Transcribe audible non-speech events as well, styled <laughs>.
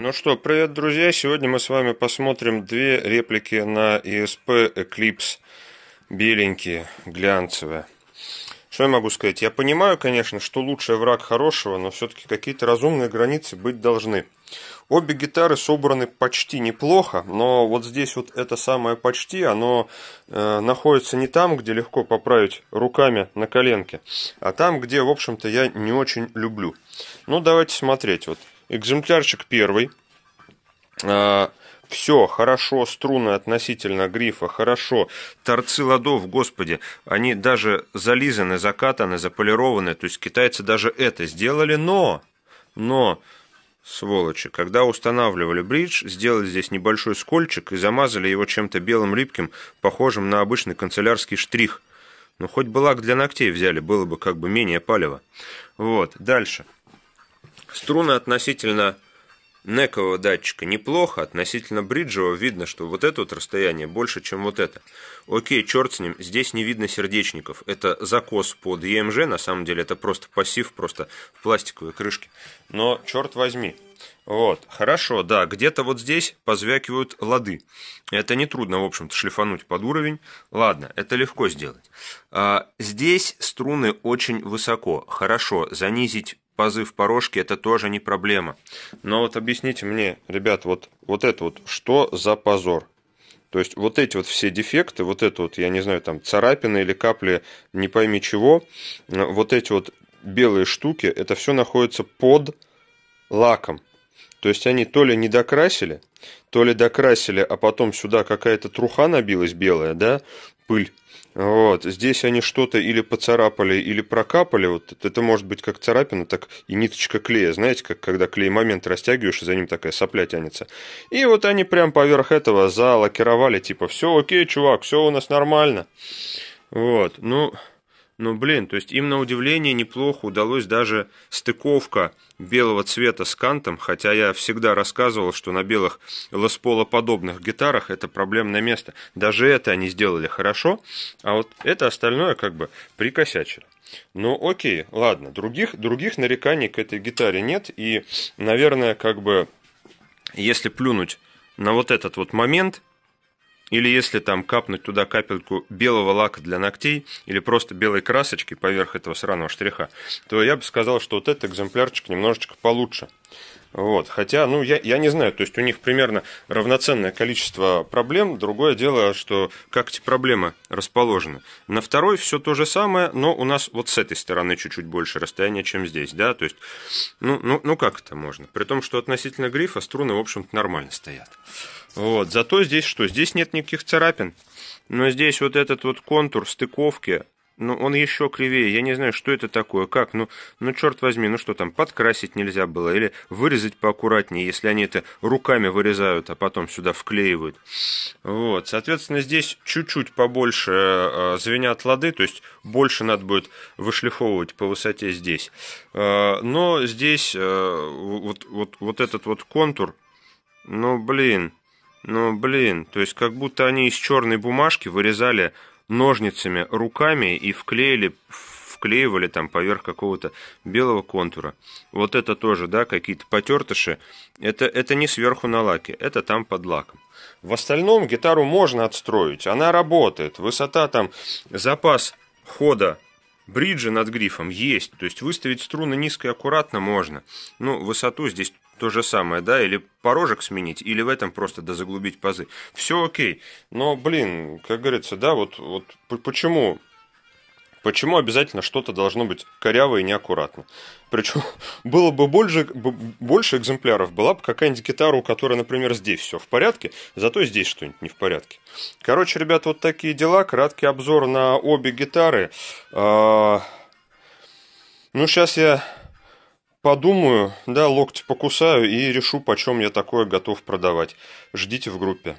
Ну что, привет, друзья! Сегодня мы с вами посмотрим две реплики на ESP Eclipse беленькие, глянцевые. Что я могу сказать? Я понимаю, конечно, что лучший враг хорошего, но все-таки какие-то разумные границы быть должны. Обе гитары собраны почти неплохо, но вот здесь вот это самое почти, оно э, находится не там, где легко поправить руками на коленке, а там, где, в общем-то, я не очень люблю. Ну, давайте смотреть. Вот Экземплярчик первый. А, Все хорошо, струны относительно грифа, хорошо. Торцы ладов, господи, они даже зализаны, закатаны, заполированы. То есть китайцы даже это сделали, но... Но, сволочи, когда устанавливали бридж, сделали здесь небольшой скольчик и замазали его чем-то белым липким, похожим на обычный канцелярский штрих. Ну, хоть бы лак для ногтей взяли, было бы как бы менее палево. Вот, дальше. Струны относительно некового датчика неплохо, относительно бриджевого видно, что вот это вот расстояние больше, чем вот это. Окей, черт с ним, здесь не видно сердечников. Это закос под EMG, на самом деле это просто пассив, просто в пластиковой крышке. Но черт возьми. Вот, хорошо, да, где-то вот здесь позвякивают лады. Это нетрудно, в общем-то, шлифануть под уровень. Ладно, это легко сделать. А, здесь струны очень высоко. Хорошо, занизить позыв порожки – это тоже не проблема. Но вот объясните мне, ребят, вот, вот это вот, что за позор? То есть вот эти вот все дефекты, вот это вот, я не знаю, там царапины или капли, не пойми чего, вот эти вот белые штуки, это все находится под лаком. То есть они то ли не докрасили, то ли докрасили, а потом сюда какая-то труха набилась белая, да, пыль. Вот. Здесь они что-то или поцарапали, или прокапали. Вот это может быть как царапина, так и ниточка клея. Знаете, как когда клей момент растягиваешь, и за ним такая сопля тянется. И вот они прям поверх этого залакировали, типа, все окей, чувак, все у нас нормально. Вот, ну... Ну, блин, то есть им на удивление неплохо удалось даже стыковка белого цвета с кантом, хотя я всегда рассказывал, что на белых лосполоподобных гитарах это проблемное место. Даже это они сделали хорошо, а вот это остальное как бы прикосячили. Ну, окей, ладно, других, других нареканий к этой гитаре нет, и, наверное, как бы, если плюнуть на вот этот вот момент – или если там капнуть туда капельку белого лака для ногтей или просто белой красочки поверх этого сраного штриха, то я бы сказал, что вот этот экземплярчик немножечко получше. Вот. Хотя, ну, я, я не знаю, то есть у них примерно равноценное количество проблем. Другое дело, что как эти проблемы расположены. На второй все то же самое, но у нас вот с этой стороны чуть-чуть больше расстояния, чем здесь, да, то есть, ну, ну, ну как это можно? При том, что относительно грифа струны, в общем-то, нормально стоят. Вот. Зато здесь что? Здесь нет никаких царапин. Но здесь вот этот вот контур стыковки, ну, он еще кривее. Я не знаю, что это такое, как. Ну, ну, черт возьми, ну что там, подкрасить нельзя было. Или вырезать поаккуратнее, если они это руками вырезают, а потом сюда вклеивают. Вот, соответственно, здесь чуть-чуть побольше э, э звенят лады, то есть больше надо будет вышлифовывать по высоте здесь. Э, но здесь э, вот, вот, вот этот вот контур, ну, блин... Ну, блин, то есть как будто они из черной бумажки вырезали ножницами руками и вклеили, вклеивали там поверх какого-то белого контура. Вот это тоже, да, какие-то потертыши. Это, это не сверху на лаке, это там под лаком. В остальном гитару можно отстроить, она работает. Высота там, запас хода бриджа над грифом есть. То есть выставить струны низко и аккуратно можно. Ну, высоту здесь то же самое, да, или порожек сменить, или в этом просто дозаглубить пазы. Все окей. Но, блин, как говорится, да, вот, вот почему Почему обязательно что-то должно быть коряво и неаккуратно? Причем <laughs> было бы больше, больше экземпляров, была бы какая-нибудь гитара, у которой, например, здесь все в порядке, зато здесь что-нибудь не в порядке. Короче, ребят, вот такие дела. Краткий обзор на обе гитары. А, ну, сейчас я Подумаю, да, локти покусаю и решу, почем я такое готов продавать. Ждите в группе.